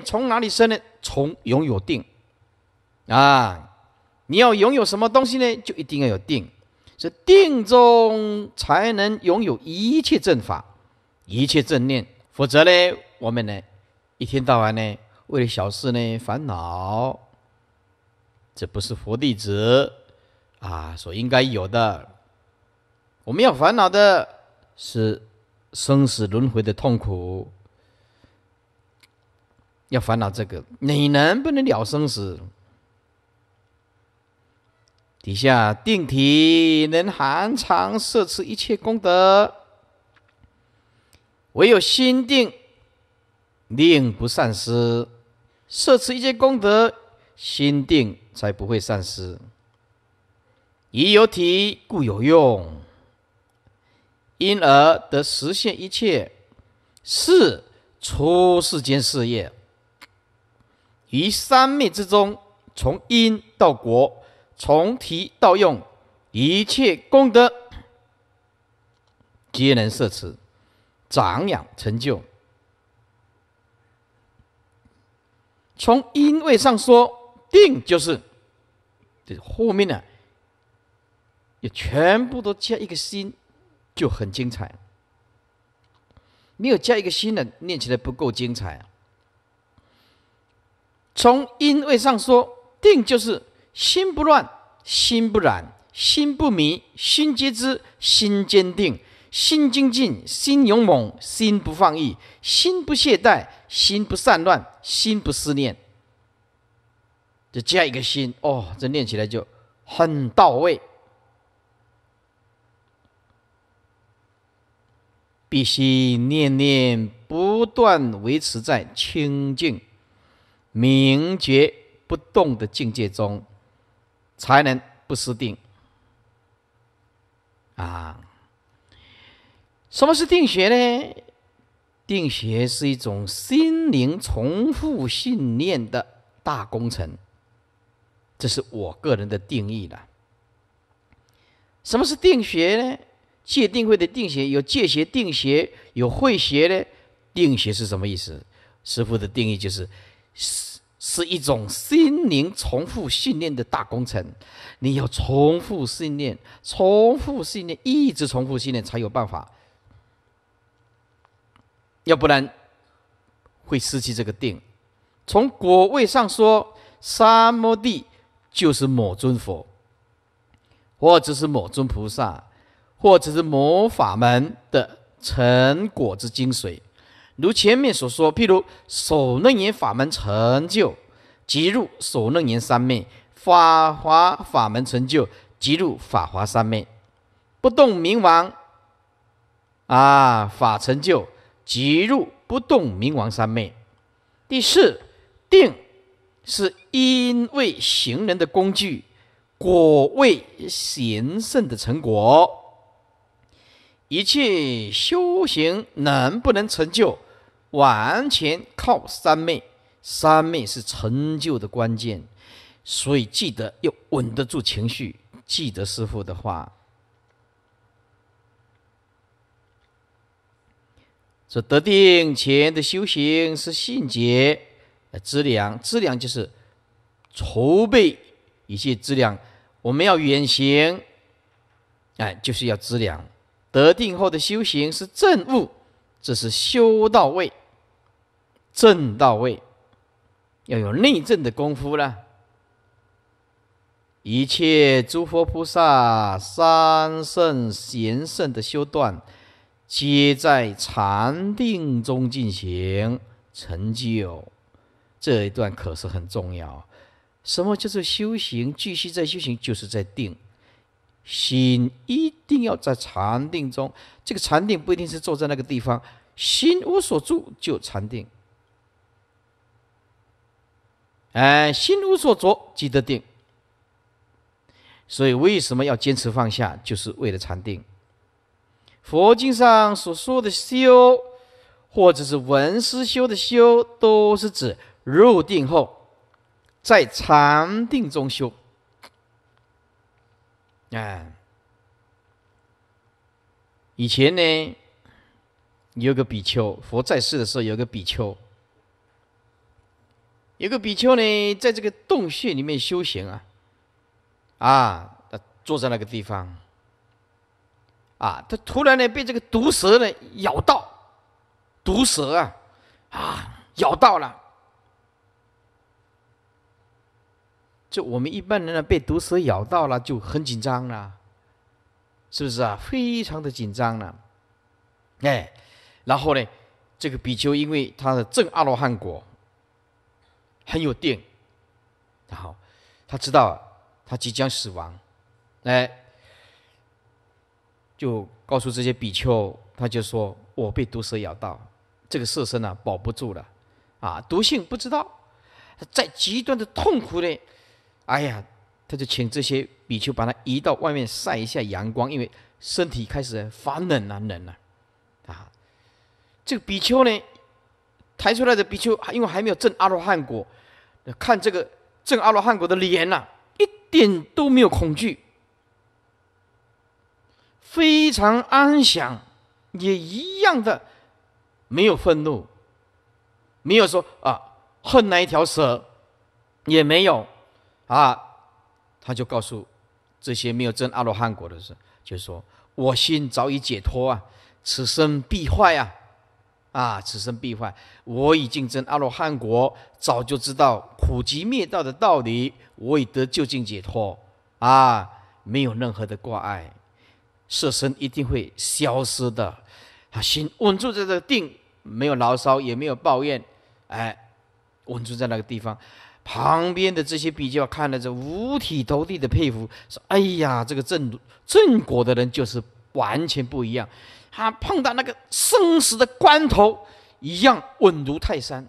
从哪里生呢？从拥有定啊！你要拥有什么东西呢？就一定要有定，是定中才能拥有一切正法、一切正念。否则呢，我们呢一天到晚呢为了小事呢烦恼，这不是佛弟子啊所应该有的。我们要烦恼的是生死轮回的痛苦。要烦恼这个，你能不能了生死？底下定体能含藏摄持一切功德，唯有心定，令不善失，摄持一切功德，心定才不会善失。以有体故有用，因而得实现一切是出世间事业。于三昧之中，从因到果，从提到用，一切功德皆能摄持、长养、成就。从因位上说，定就是这后面呢，也全部都加一个心，就很精彩。没有加一个心的念起来不够精彩。从因位上说，定就是心不乱、心不染、心不迷、心皆知、心坚定、心精进、心勇猛、心不放逸、心不懈怠、心不散乱、心不思念。这加一个心哦，这念起来就很到位，必须念念不断维持在清净。明觉不动的境界中，才能不失定。啊，什么是定学呢？定学是一种心灵重复训练的大工程。这是我个人的定义了。什么是定学呢？戒定会的定学有戒学、定学有会学呢？定学是什么意思？师傅的定义就是。是是一种心灵重复训练的大工程，你要重复训练，重复训练，一直重复训练，才有办法，要不然会失去这个定。从果位上说，三摩地就是某尊佛，或者是某尊菩萨，或者是某法门的成果之精髓。如前面所说，譬如守论言法门成就，即入守论言三昧；法华法门成就，即入法华三昧；不动明王啊，法成就，即入不动明王三昧。第四定，是因为行人的工具，果位行圣的成果。一切修行能不能成就，完全靠三昧。三昧是成就的关键，所以记得要稳得住情绪。记得师傅的话，这得定前的修行是信解、资粮。资粮就是筹备一切资粮。我们要远行，哎，就是要资粮。得定后的修行是正悟，这是修到位、正到位，要有内证的功夫了。一切诸佛菩萨、三圣、贤圣的修断，皆在禅定中进行成就。这一段可是很重要。什么叫做修行？继续在修行，就是在定。心一定要在禅定中，这个禅定不一定是坐在那个地方，心无所住就禅定。哎，心无所着即得定。所以为什么要坚持放下？就是为了禅定。佛经上所说的修，或者是文思修的修，都是指入定后在禅定中修。哎，以前呢，有个比丘，佛在世的时候有个比丘，有个比丘呢，在这个洞穴里面修行啊，啊，他坐在那个地方，啊，他突然呢，被这个毒蛇呢咬到，毒蛇啊，啊，咬到了。就我们一般人呢，被毒蛇咬到了就很紧张了，是不是啊？非常的紧张了，哎，然后呢，这个比丘因为他的正阿罗汉果，很有定，后他知道他即将死亡，哎，就告诉这些比丘，他就说：“我被毒蛇咬到，这个色身呢保不住了，啊，毒性不知道，在极端的痛苦呢。”哎呀，他就请这些比丘把他移到外面晒一下阳光，因为身体开始发冷啊，冷了啊。这个比丘呢，抬出来的比丘，因为还没有证阿罗汉果，看这个证阿罗汉果的脸呐，一点都没有恐惧，非常安详，也一样的没有愤怒，没有说啊恨那一条蛇，也没有。啊，他就告诉这些没有证阿罗汉果的人，就说我心早已解脱啊，此生必坏啊，啊，此生必坏，我已经证阿罗汉果，早就知道苦集灭道的道理，我已得就近解脱啊，没有任何的挂碍，色身一定会消失的，他心稳住在这个定，没有牢骚也没有抱怨，哎，稳住在那个地方。旁边的这些比较看了这五体投地的佩服，说：“哎呀，这个正正果的人就是完全不一样，他碰到那个生死的关头，一样稳如泰山。”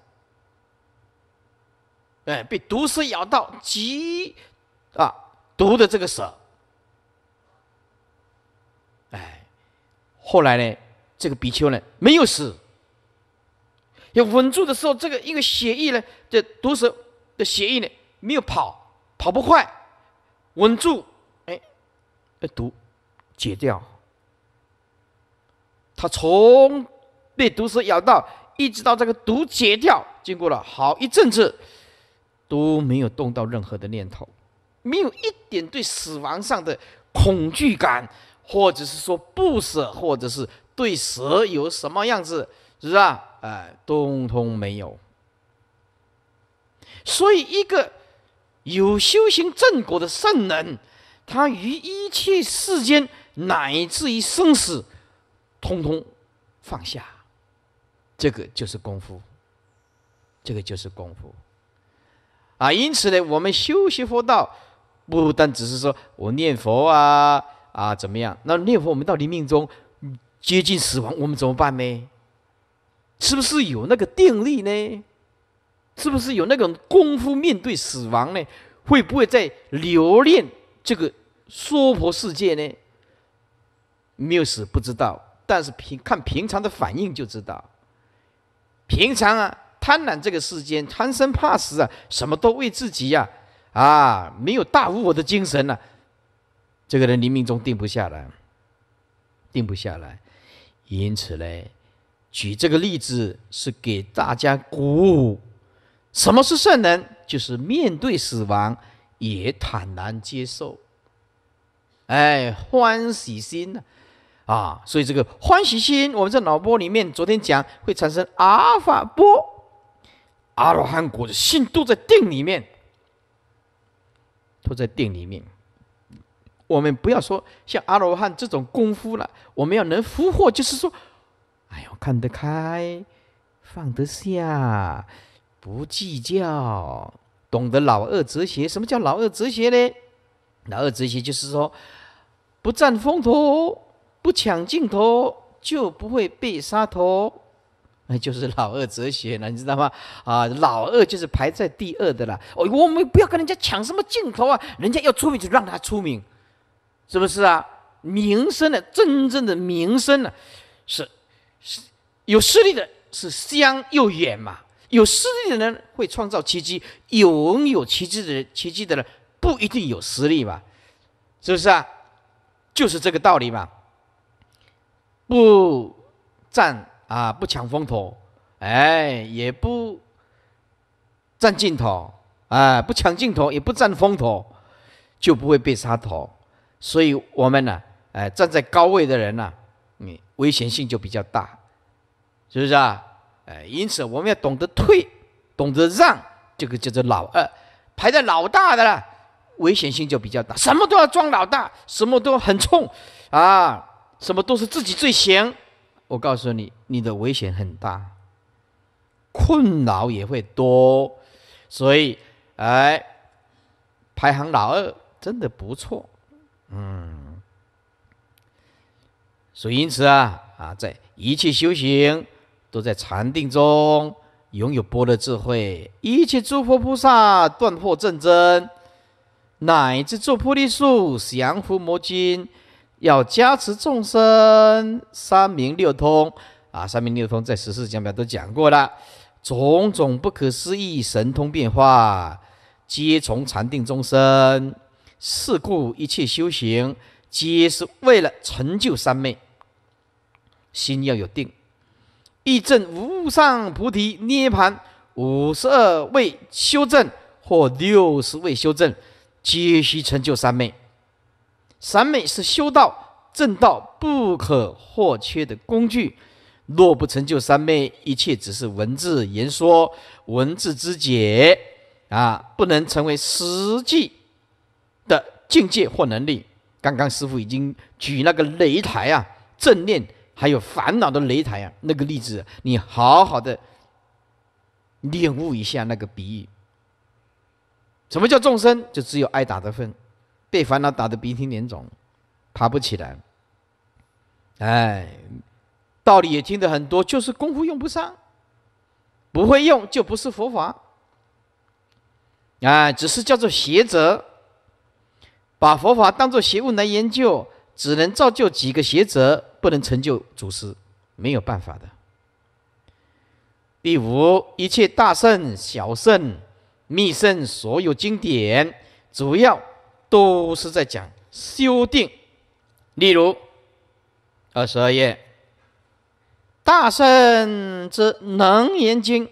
哎，被毒蛇咬到，急啊毒的这个蛇，哎，后来呢，这个比丘呢没有死，要稳住的时候，这个一个血液呢，这毒蛇。的协议呢？没有跑，跑不快，稳住，哎，哎，毒解掉。他从被毒蛇咬到，一直到这个毒解掉，经过了好一阵子，都没有动到任何的念头，没有一点对死亡上的恐惧感，或者是说不舍，或者是对蛇有什么样子，是不是啊？哎，通通没有。所以，一个有修行正果的圣人，他于一切世间，乃至于生死，通通放下，这个就是功夫，这个就是功夫。啊，因此呢，我们修习佛道，不单只是说我念佛啊啊怎么样？那念佛，我们到底命中接近死亡，我们怎么办呢？是不是有那个定力呢？是不是有那种功夫面对死亡呢？会不会在留恋这个娑婆世界呢？没有死不知道，但是平看平常的反应就知道。平常啊，贪婪这个世间，贪生怕死啊，什么都为自己呀，啊，没有大无我的精神呢，这个人临命中定不下来，定不下来。因此呢，举这个例子是给大家鼓。舞。什么是圣人？就是面对死亡也坦然接受，哎，欢喜心呢？啊，所以这个欢喜心，我们在脑波里面昨天讲会产生阿尔法波，阿罗汉果的心都在定里面，都在定里面。我们不要说像阿罗汉这种功夫了，我们要能俘获，就是说，哎呦，看得开，放得下。不计较，懂得老二哲学。什么叫老二哲学呢？老二哲学就是说，不占风头，不抢镜头，就不会被杀头。那就是老二哲学了，你知道吗？啊，老二就是排在第二的了。哦，我们不要跟人家抢什么镜头啊！人家要出名就让他出名，是不是啊？名声呢？真正的名声呢？是，是，有实力的是香又远嘛。有实力的人会创造奇迹，有有奇迹的人，奇迹的人不一定有实力嘛，是不是啊？就是这个道理嘛。不占啊，不抢风头，哎，也不占镜头，哎，不抢镜头，也不占风头，就不会被杀头。所以，我们呢，哎，站在高位的人呢，你危险性就比较大，是不是啊？哎，因此我们要懂得退，懂得让，这个叫做老二，排在老大的了，危险性就比较大。什么都要装老大，什么都很冲，啊，什么都是自己最行。我告诉你，你的危险很大，困扰也会多。所以，哎，排行老二真的不错，嗯。所以，因此啊，啊，在一切修行。都在禅定中拥有波的智慧，一切诸佛菩萨断惑正真，乃至做菩提树降伏魔君，要加持众生三明六通啊！三明六通在十四讲表都讲过了，种种不可思议神通变化，皆从禅定中生。是故一切修行，皆是为了成就三昧，心要有定。一证无上菩提涅盘，五十二位修正或六十位修正，皆须成就三昧。三昧是修道正道不可或缺的工具。若不成就三昧，一切只是文字言说、文字之解啊，不能成为实际的境界或能力。刚刚师傅已经举那个擂台啊，正念。还有烦恼的擂台啊，那个例子，你好好的领悟一下那个比喻。什么叫众生？就只有挨打的份，被烦恼打得鼻青脸肿，爬不起来。哎，道理也听得很多，就是功夫用不上，不会用就不是佛法。哎，只是叫做学者，把佛法当做学问来研究，只能造就几个学者。不能成就祖师，没有办法的。第五，一切大圣、小圣、密圣，所有经典，主要都是在讲修定。例如二十二页，《大圣之能言经》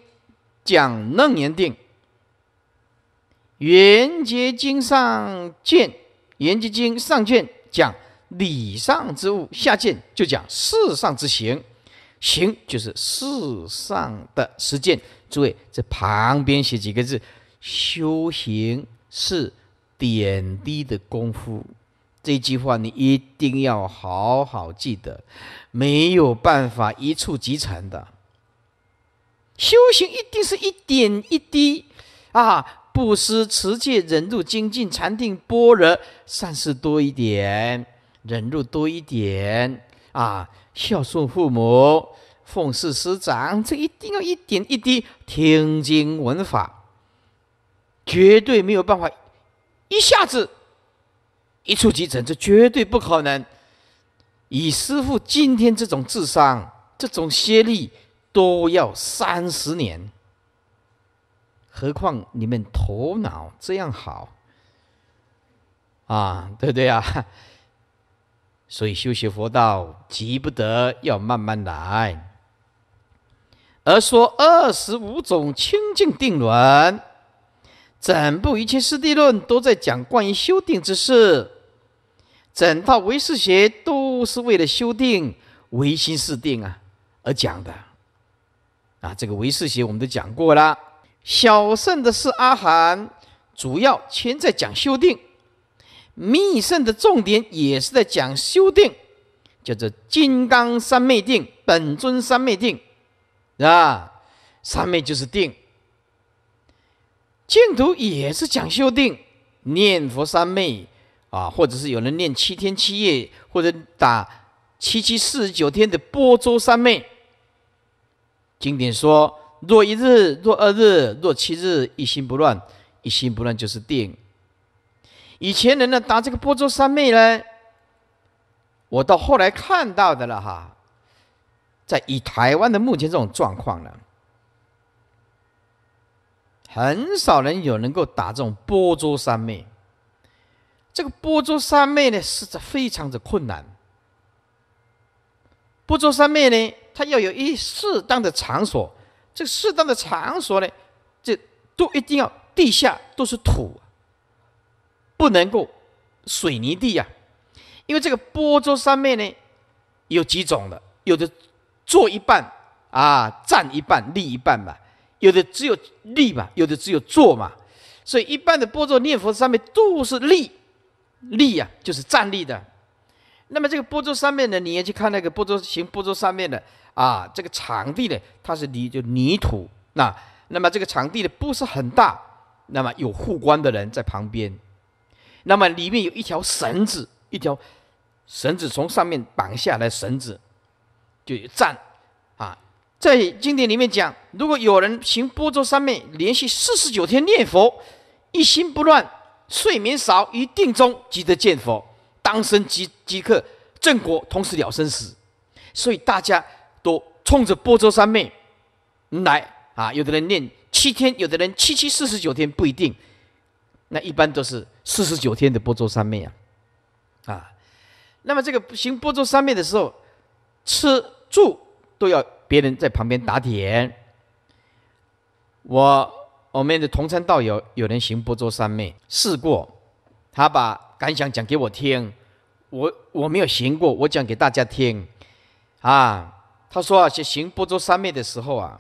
讲楞严定，《圆觉经上卷》，《圆觉经上卷》讲。理上之物，下见就讲事上之行，行就是事上的实践。诸位，这旁边写几个字：修行是点滴的功夫。这句话你一定要好好记得，没有办法一触即成的。修行一定是一点一滴啊！布施、持戒、忍辱、精进、禅定、般若，善事多一点。忍辱多一点啊！孝顺父母，奉事师长，这一定要一点一滴听经闻法，绝对没有办法一下子一触即成，这绝对不可能。以师傅今天这种智商、这种学历，都要三十年，何况你们头脑这样好啊？对不对啊？所以，修学佛道急不得，要慢慢来。而说二十五种清净定论，整部《一切世谛论》都在讲关于修定之事，整套唯识学都是为了修定、唯心是定啊而讲的。啊，这个唯识学我们都讲过了，小胜的是阿含，主要全在讲修定。密圣的重点也是在讲修定，叫做金刚三昧定、本尊三昧定，啊，三昧就是定。净土也是讲修定，念佛三昧，啊，或者是有人念七天七夜，或者打七七四十九天的波州三昧。经典说：若一日，若二日，若七日，一心不乱，一心不乱就是定。以前人呢打这个波州三昧呢，我到后来看到的了哈，在以台湾的目前这种状况呢，很少人有能够打这种波州三昧。这个波州三昧呢，是在非常的困难。波州三昧呢，它要有一适当的场所，这适当的场所呢，这都一定要地下都是土。不能够水泥地呀，因为这个波洲上面呢，有几种的，有的坐一半啊，站一半立一半嘛，有的只有立嘛，有的只有坐嘛，所以一般的波洲念佛上面都是立立呀，就是站立的。那么这个波洲上面呢，你也去看那个波洲行波洲上面的啊，这个场地呢，它是泥就泥土那，那么这个场地呢不是很大，那么有护观的人在旁边。那么里面有一条绳子，一条绳子从上面绑下来，绳子就有站啊。在经典里面讲，如果有人行波州三昧，连续四十九天念佛，一心不乱，睡眠少，一定中即得见佛，当生即即刻正果，同时了生死。所以大家都冲着波州三昧来啊。有的人念七天，有的人七七四十九天不一定，那一般都是。四十九天的波州三昧啊，啊，那么这个行波州三昧的时候，吃住都要别人在旁边打点。我我们的同参道友有人行波州三昧试过，他把感想讲给我听。我我没有行过，我讲给大家听。啊，他说啊，行波州三昧的时候啊，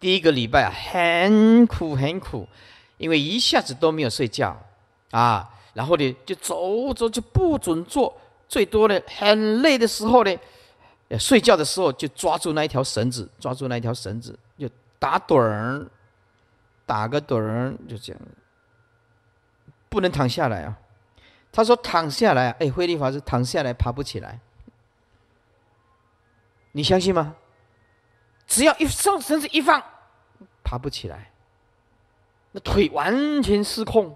第一个礼拜啊很苦很苦，因为一下子都没有睡觉。啊，然后呢，就走走，就不准坐。最多呢，很累的时候呢，睡觉的时候就抓住那一条绳子，抓住那一条绳子，就打盹儿，打个盹儿，就这样。不能躺下来啊！他说躺下来啊，哎，慧利法师躺下来爬不起来，你相信吗？只要一松绳子一放，爬不起来，那腿完全失控。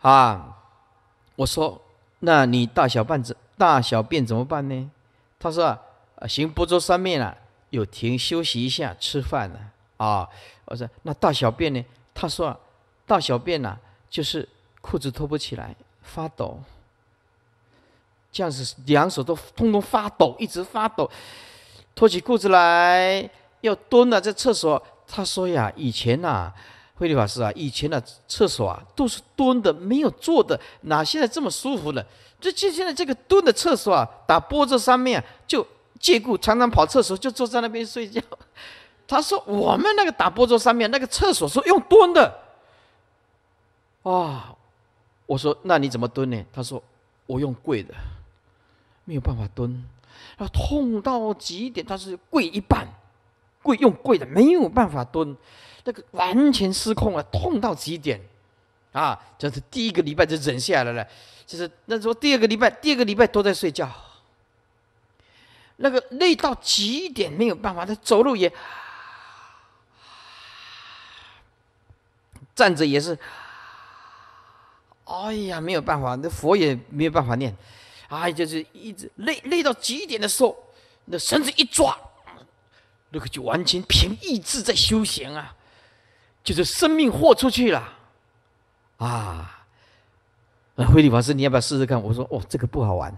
啊，我说，那你大小便怎大小便怎么办呢？他说，行，不做三面了，有停休息一下，吃饭了。啊，我说，那大小便呢？他说，大小便呐，就是裤子脱不起来，发抖，这样子两手都通通发抖，一直发抖，脱起裤子来，要蹲了，在厕所。他说呀，以前呐。慧律法师啊，以前的厕所啊都是蹲的，没有坐的，哪现在这么舒服了？这现现在这个蹲的厕所啊，打波桌上面就借故常常跑厕所，就坐在那边睡觉。他说：“我们那个打波桌上面那个厕所是用蹲的。”啊，我说：“那你怎么蹲呢？”他说：“我用跪的，没有办法蹲，那痛到极点，他是跪一半。”跪用跪的没有办法蹲，那个完全失控了，痛到极点，啊，就是第一个礼拜就忍下来了，就是那时候第二个礼拜，第二个礼拜都在睡觉，那个累到极点没有办法，他走路也，站着也是，哎呀没有办法，那佛也没有办法念，哎就是一直累累到极点的时候，那绳子一抓。那个就完全凭意志在修行啊，就是生命豁出去了，啊！那慧理法师，你要不要试试看？我说，哦，这个不好玩，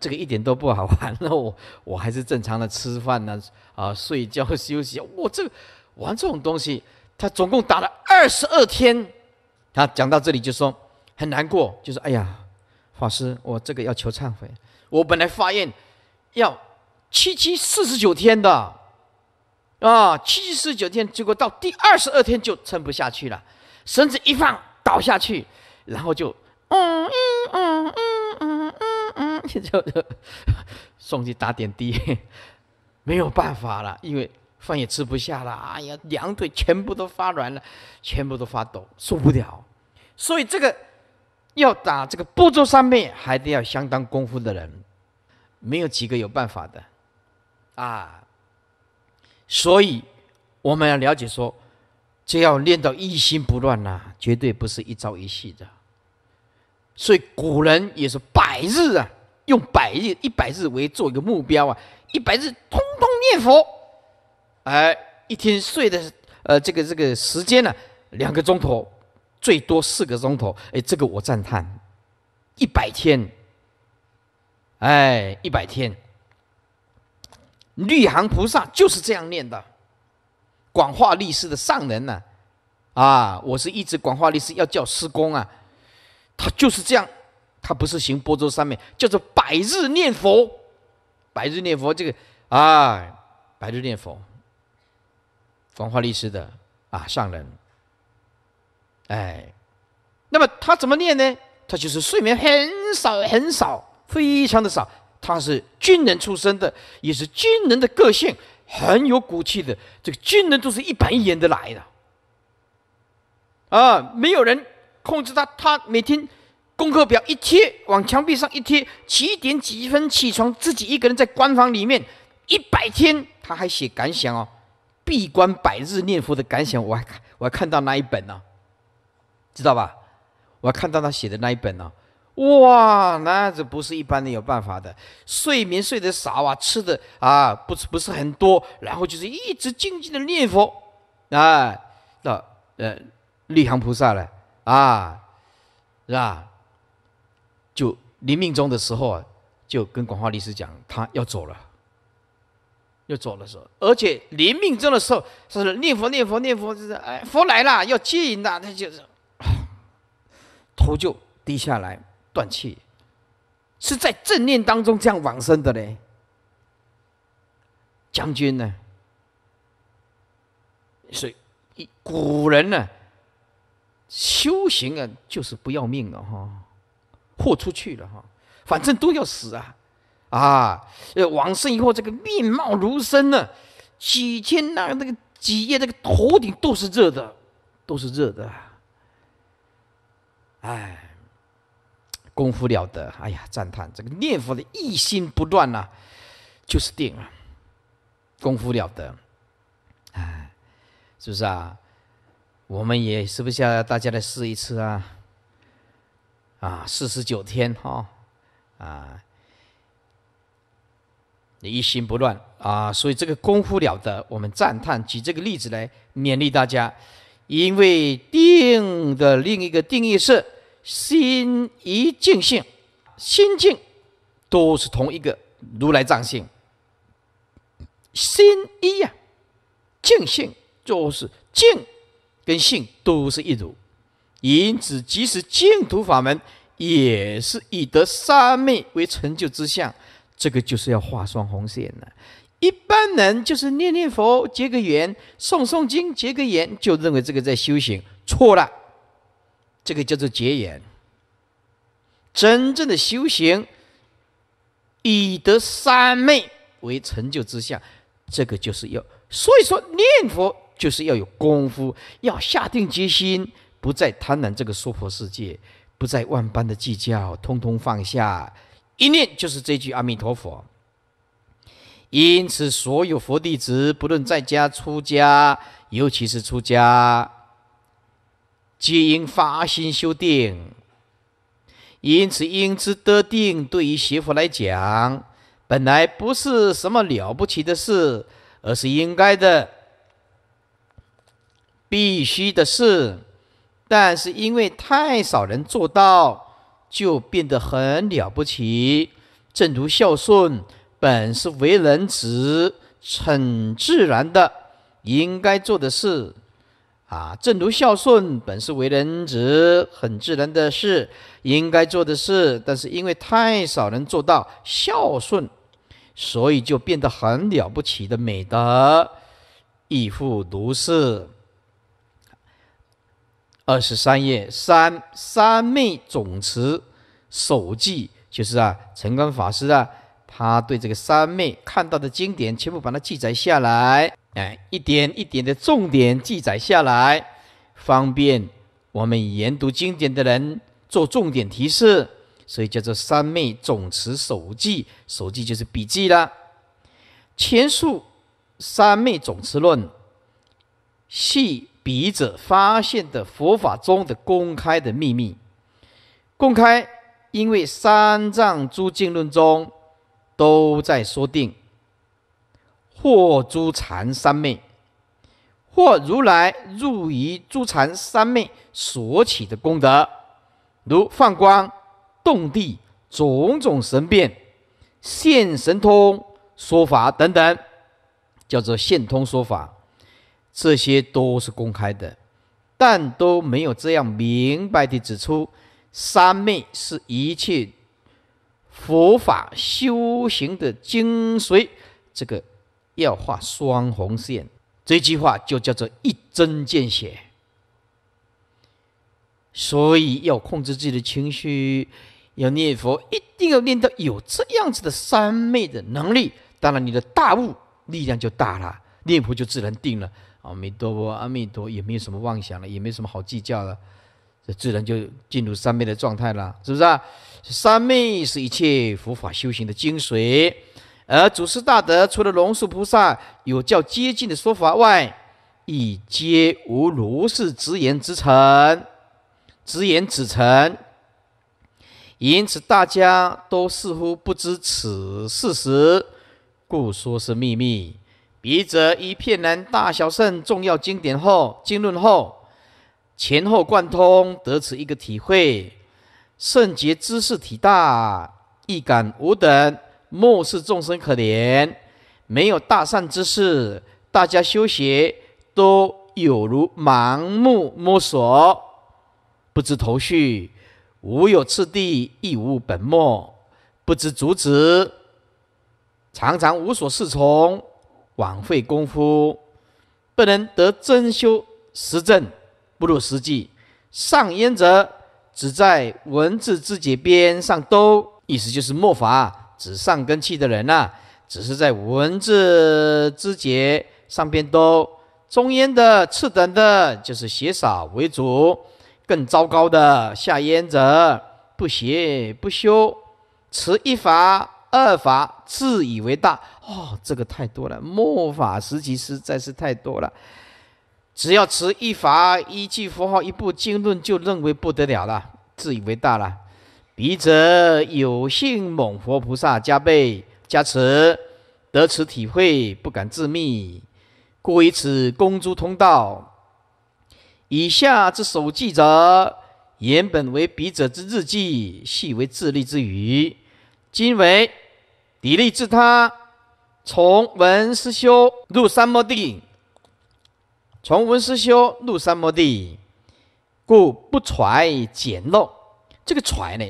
这个一点都不好玩。那 我我还是正常的吃饭呢，啊，睡觉休息。我这玩这种东西，他总共打了二十二天。他讲到这里就说很难过，就是哎呀，法师，我这个要求忏悔。我本来发愿要。七七四十九天的，啊，七七四十九天，结果到第二十二天就撑不下去了，绳子一放倒下去，然后就，嗯嗯嗯嗯嗯嗯，就就 送去打点滴，没有办法了，因为饭也吃不下了，哎呀，两腿全部都发软了，全部都发抖，受不了，所以这个要打这个步骤上面还得要相当功夫的人，没有几个有办法的。啊，所以我们要了解说，这要练到一心不乱呐，绝对不是一朝一夕的。所以古人也是百日啊，用百日、一百日为做一个目标啊，一百日通通念佛，哎，一天睡的呃这个这个时间呢，两个钟头，最多四个钟头，哎，这个我赞叹，一百天，哎，一百天。绿行菩萨就是这样念的，广化律师的上人呢？啊，我是一直广化律师要叫师公啊，他就是这样，他不是行波州三昧，叫做百日念佛，百日念佛这个啊，百日念佛，广化律师的啊上人，哎，那么他怎么念呢？他就是睡眠很少很少，非常的少。他是军人出身的，也是军人的个性，很有骨气的。这个军人都是一板一眼的来的，啊，没有人控制他，他每天功课表一贴，往墙壁上一贴，七点几分起床，自己一个人在官方里面一百天，他还写感想哦，闭关百日念佛的感想，我还我还看到那一本呢，知道吧？我还看到他写的那一本呢。哇，那这不是一般的有办法的。睡眠睡得少啊，吃的啊，不是不是很多，然后就是一直静静的念佛，啊，那呃，绿行菩萨了啊，是吧？就临命终的时候啊，就跟广化律师讲，他要走了，要走了说，而且临命终的时候是念佛念佛念佛，就是哎，佛来了要接引他，他就是 头就低下来。断气，是在正念当中这样往生的嘞。将军呢？所以古人呢，修行啊，就是不要命了哈，豁出去了哈，反正都要死啊啊！往生以后，这个面貌如生呢，几天那那个几夜，那个头顶都是热的，都是热的，哎。功夫了得，哎呀，赞叹这个念佛的一心不乱呐，就是定啊，功夫了得，哎，是不是啊？我们也是不是要大家来试一次啊？啊，四十九天哈，啊，你一心不乱啊，所以这个功夫了得，我们赞叹。举这个例子来勉励大家，因为定的另一个定义是。心一净性，心净都是同一个如来藏性。心一呀，净性就是净跟性都是一如，因此即使净土法门也是以得三昧为成就之相。这个就是要画双红线呢。一般人就是念念佛结个缘，诵诵经结个缘，就认为这个在修行，错了。这个叫做结缘。真正的修行，以得三昧为成就之相。这个就是要，所以说念佛就是要有功夫，要下定决心，不再贪婪这个娑婆世界，不再万般的计较，通通放下，一念就是这句阿弥陀佛。因此，所有佛弟子，不论在家出家，尤其是出家。皆因发心修定，因此因之得定。对于学佛来讲，本来不是什么了不起的事，而是应该的、必须的事。但是因为太少人做到，就变得很了不起。正如孝顺，本是为人子很自然的、应该做的事。啊，正如孝顺本是为人子很自然的事，应该做的事。但是因为太少能做到孝顺，所以就变得很了不起的美德，亦复如是。二十三页三三昧总持首记，就是啊，陈光法师啊，他对这个三昧看到的经典，全部把它记载下来。哎，一点一点的重点记载下来，方便我们研读经典的人做重点提示，所以叫做三昧总持手记。手记就是笔记了。前述三昧总持论系笔者发现的佛法中的公开的秘密。公开，因为三藏诸经论中都在说定。或诸禅三昧，或如来入于诸禅三昧所起的功德，如放光、动地种种神变、现神通、说法等等，叫做现通说法，这些都是公开的，但都没有这样明白的指出三昧是一切佛法修行的精髓。这个。要画双红线，这句话就叫做一针见血。所以要控制自己的情绪，要念佛，一定要念到有这样子的三昧的能力。当然，你的大悟力量就大了，念佛就自然定了。阿弥陀，佛，阿弥陀也没有什么妄想了，也没什么好计较了，这自然就进入三昧的状态了，是不是？三昧是一切佛法修行的精髓。而祖师大德除了龙树菩萨有较接近的说法外，亦皆无如是直言之成，直言之成，因此大家都似乎不知此事实，故说是秘密。笔者一片人大小圣重要经典》后经论后，前后贯通，得此一个体会，圣洁知识体大，一感吾等。末世众生可怜，没有大善之事。大家修学都有如盲目摸索，不知头绪，无有次第，亦无本末，不知主旨，常常无所适从，枉费功夫，不能得真修实证，不入实际。上焉者，只在文字字节边上兜，意思就是莫法。指上根器的人呐，只是在文字知节上边多；中焉的次等的，就是写少为主；更糟糕的下焉者，不学不修，持一法二法，自以为大。哦，这个太多了，末法时期实在是太多了。只要持一法、一句佛号、一部经论，就认为不得了了，自以为大了。笔者有幸蒙佛菩萨加被加持，得此体会，不敢自秘，故以此公诸通道。以下之手记者，原本为笔者之日记，系为自立之余，今为砥砺自他，从文思修入三摩地，从文思修入三摩地，故不揣简陋。这个揣呢？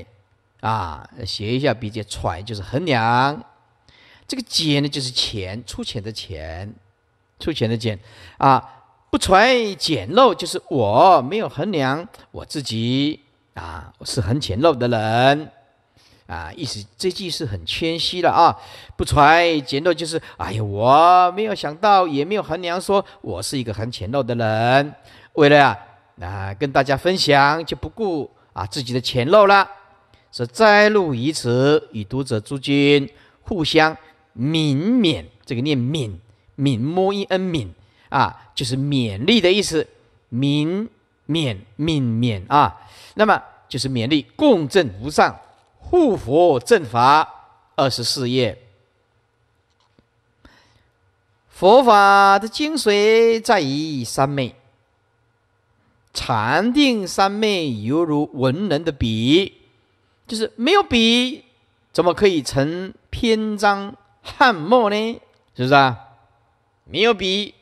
啊，写一下笔记，揣就是衡量，这个简呢就是钱，粗浅的钱，粗浅的钱啊，不揣简陋就是我没有衡量我自己啊，我是很简陋的人，啊，意思这句是很谦虚了啊，不揣简陋就是，哎呀，我没有想到，也没有衡量，说我是一个很简陋的人，为了呀啊，跟大家分享，就不顾啊自己的简陋了。是摘录于此，与读者诸君互相勉勉。这个念勉，勉莫一恩勉啊，就是勉励的意思。勉勉勉勉啊，那么就是勉励共振无上护佛正法。二十四页，佛法的精髓在于三昧，禅定三昧犹如文人的笔。就是没有笔，怎么可以成篇章汉墨呢？是不是啊？没有笔，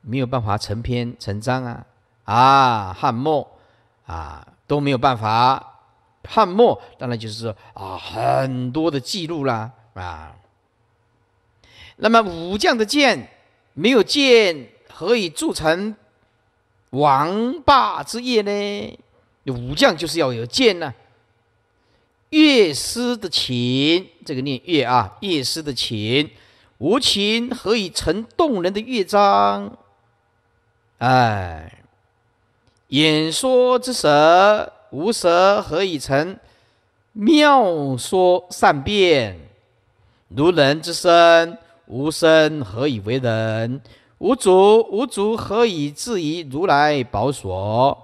没有办法成篇成章啊！啊，汉墨啊都没有办法。汉墨当然就是说啊，很多的记录啦啊。那么武将的剑，没有剑何以铸成王霸之业呢？武将就是要有剑呢。乐师的琴，这个念乐啊！乐师的琴，无琴何以成动人的乐章？哎，演说之舌，无舌何以成妙说善辩？如人之身，无身何以为人？无足，无足何以自疑？如来宝所，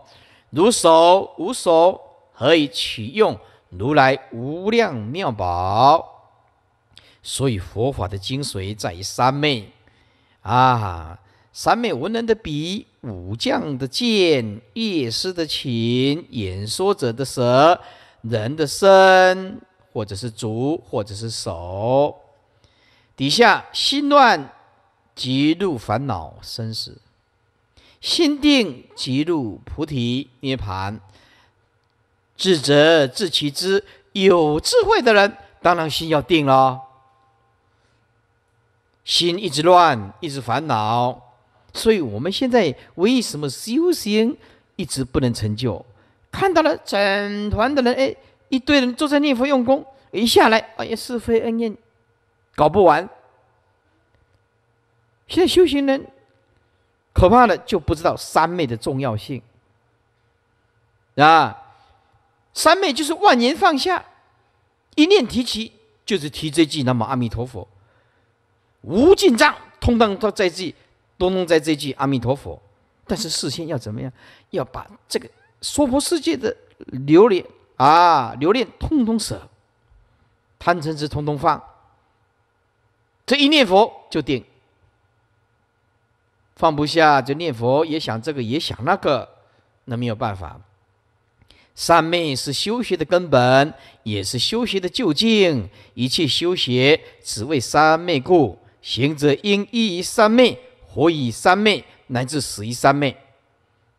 如手，无手何以取用？如来无量妙宝，所以佛法的精髓在于三昧啊！三昧文人的笔，武将的剑，乐师的琴，演说者的舌，人的身或者是足或者是手。底下心乱即入烦恼生死，心定即入菩提涅槃。智者自其知，有智慧的人当然心要定了。心一直乱，一直烦恼，所以我们现在为什么修行一直不能成就？看到了整团的人，哎，一堆人坐在念佛用功，一下来，哎呀，是非恩怨搞不完。现在修行人可怕的就不知道三昧的重要性啊。三昧就是万年放下，一念提起就是提这句。那么阿弥陀佛，无尽藏通通都在这句，通通在这句阿弥陀佛。但是事先要怎么样？要把这个娑婆世界的留恋啊、留恋通通舍，贪嗔痴通通放。这一念佛就定，放不下就念佛，也想这个也想那个，那没有办法。三昧是修学的根本，也是修学的究竟。一切修学，只为三昧故。行者应依于三昧，活以三昧，乃至死于三昧。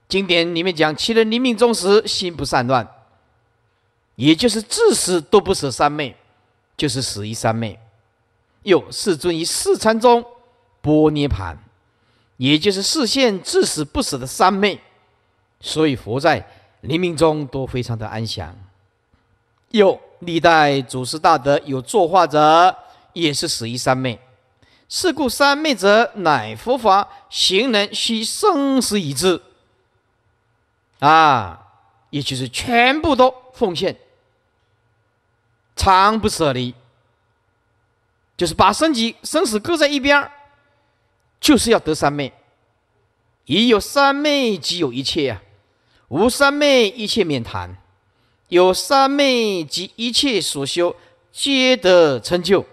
经典里面讲：“其人临命终时，心不散乱。”也就是至死都不舍三昧，就是死于三昧。又世尊于四禅中波涅盘，也就是视现至死不死的三昧。所以佛在。黎明中都非常的安详。有历代祖师大德，有作画者，也是死于三昧。是故三昧者，乃佛法行人须生死一致。啊，也就是全部都奉献，常不舍离，就是把生计、生死搁在一边儿，就是要得三昧。已有三昧，即有一切呀。无三昧，一切免谈；有三昧及一切所修，皆得成就。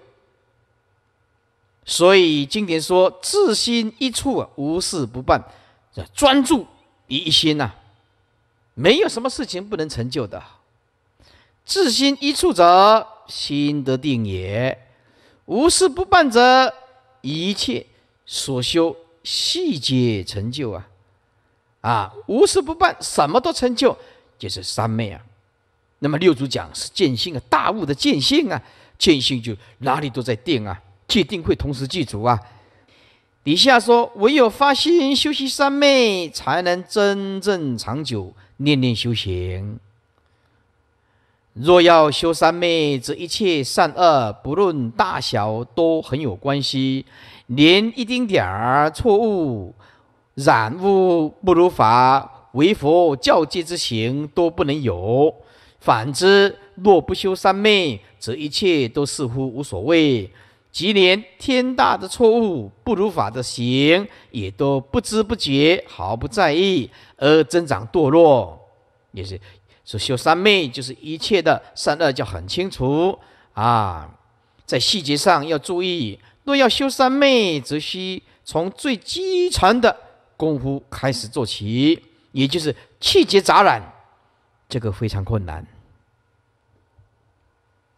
所以经典说：自心一处，无事不办。专注一心呐，没有什么事情不能成就的。自心一处者，心得定也；无事不办者，一切所修细节成就啊。啊，无事不办，什么都成就，就是三昧啊。那么六祖讲是见性啊，大悟的见性啊，见性就哪里都在定啊，既定会同时具足啊。底下说，唯有发心修习三昧，才能真正长久念念修行。若要修三昧，这一切善恶不论大小都很有关系，连一丁点儿错误。染污不如法，为佛教戒之行多不能有。反之，若不修三昧，则一切都似乎无所谓，即连天大的错误、不如法的行，也都不知不觉、毫不在意而增长堕落。也是说，修三昧就是一切的善恶就很清楚啊，在细节上要注意。若要修三昧，则需从最基层的。功夫开始做起，也就是气结杂染，这个非常困难。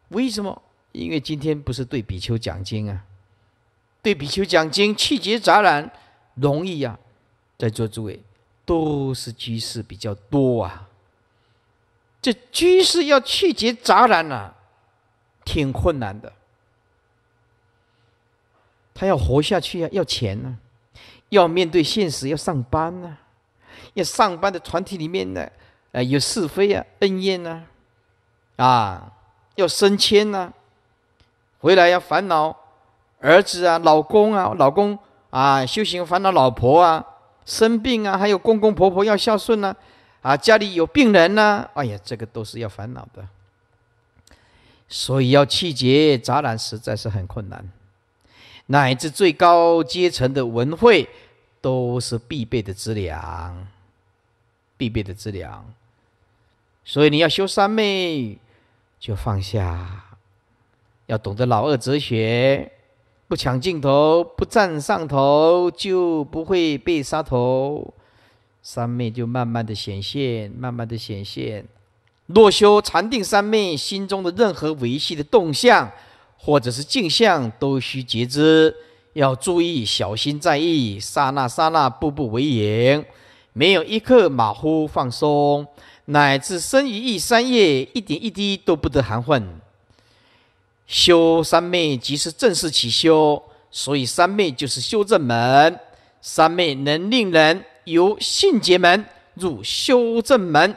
为什么？因为今天不是对比丘讲经啊，对比丘讲经气结杂染容易啊。在座诸位都是居士比较多啊，这居士要气结杂染啊，挺困难的。他要活下去呀，要钱呢。要面对现实，要上班呢？要上班的团体里面呢，呃，有是非啊，恩怨呢、啊，要升迁呢，回来要烦恼，儿子啊，老公啊，老公啊，修行烦恼老婆啊，生病啊，还有公公婆婆要孝顺呢、啊，家里有病人呢，哎呀，这个都是要烦恼的，所以要气节杂染实在是很困难，乃至最高阶层的文会。都是必备的资粮，必备的资粮。所以你要修三昧，就放下，要懂得老二哲学，不抢镜头，不占上头，就不会被杀头。三昧就慢慢的显现，慢慢的显现。若修禅定三昧，心中的任何维系的动向，或者是镜像，都需截知。要注意，小心在意，刹那刹那，步步为营，没有一刻马虎放松，乃至生于一三夜，一点一滴都不得含混。修三昧即是正式起修，所以三昧就是修正门，三昧能令人由性解门入修正门，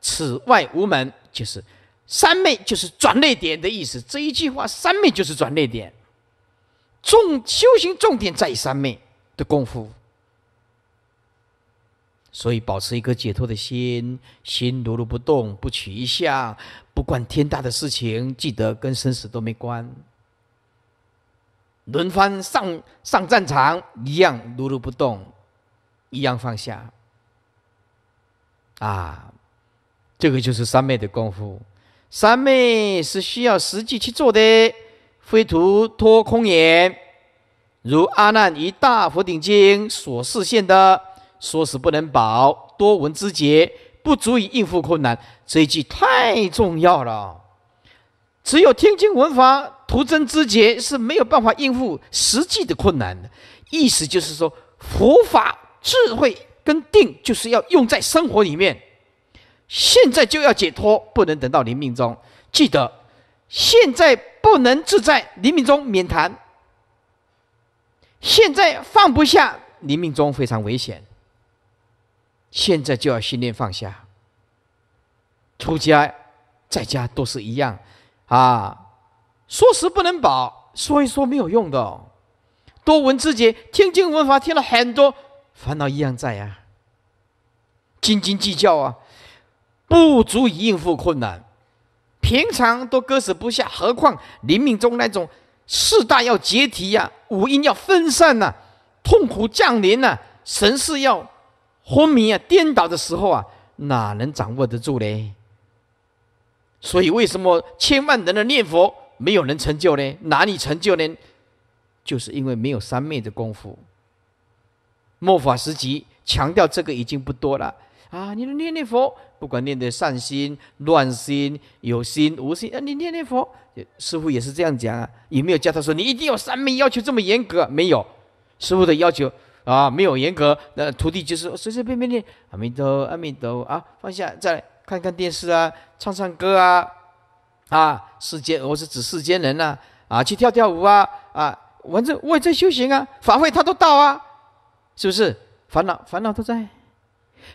此外无门，就是三昧就是转内点的意思。这一句话，三昧就是转内点。重修行重点在三昧的功夫，所以保持一颗解脱的心，心如如不动，不取一下，不管天大的事情，记得跟生死都没关，轮番上上战场一样，如如不动，一样放下。啊，这个就是三昧的功夫，三昧是需要实际去做的。非徒托空言，如阿难于《大佛顶经》所示现的，说是不能保，多闻之节不足以应付困难。这一句太重要了，只有听经闻法、徒增知节是没有办法应付实际的困难的。意思就是说，佛法智慧跟定就是要用在生活里面，现在就要解脱，不能等到临命中。记得现在。不能自在，黎明中免谈。现在放不下黎明中非常危险。现在就要训练放下。出家，在家都是一样，啊，说时不能保，说一说没有用的。多闻之解，听经闻法听了很多，烦恼一样在啊，斤斤计较啊，不足以应付困难。平常都割舍不下，何况临命中那种四大要解体呀，五阴要分散呐，痛苦降临呐，神识要昏迷啊、颠倒的时候啊，哪能掌握得住嘞？所以，为什么千万人的念佛没有人成就呢？哪里成就呢？就是因为没有三昧的功夫。末法时期强调这个已经不多了。啊，你念念佛，不管念的善心、乱心、有心、无心，啊，你念念佛，师傅也是这样讲啊，有没有教他说你一定要三昧？要求这么严格？没有，师傅的要求啊，没有严格。那徒弟就是随随便便念阿弥陀、阿弥陀啊，放下，再看看电视啊，唱唱歌啊，啊，世间，我是指世间人呐，啊，去跳跳舞啊，啊，正我也在修行啊，法会他都到啊，是不是？烦恼，烦恼都在。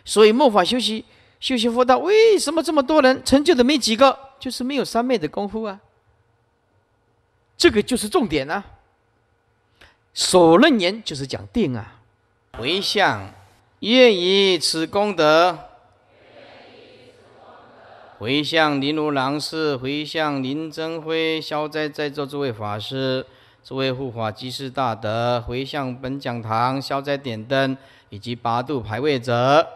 所以，末法修习，修行佛道，为什么这么多人成就的没几个？就是没有三昧的功夫啊！这个就是重点啊！所论言就是讲定啊！回向，愿以此功德，回向林如郎师，回向林真辉，消灾在座诸位法师。诸位护法居士大德，回向本讲堂消灾点灯，以及八度排位者，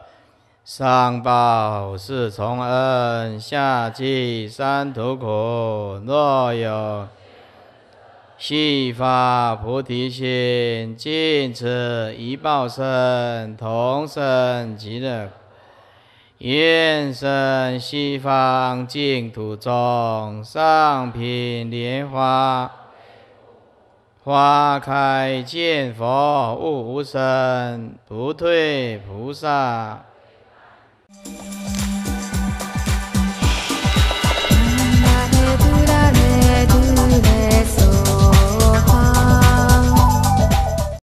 上报四重恩，下济三途苦。若有悉发菩提心，尽此一报身，同生极乐，愿生西方净土中，上品莲花。花开见佛，悟无生不退菩萨。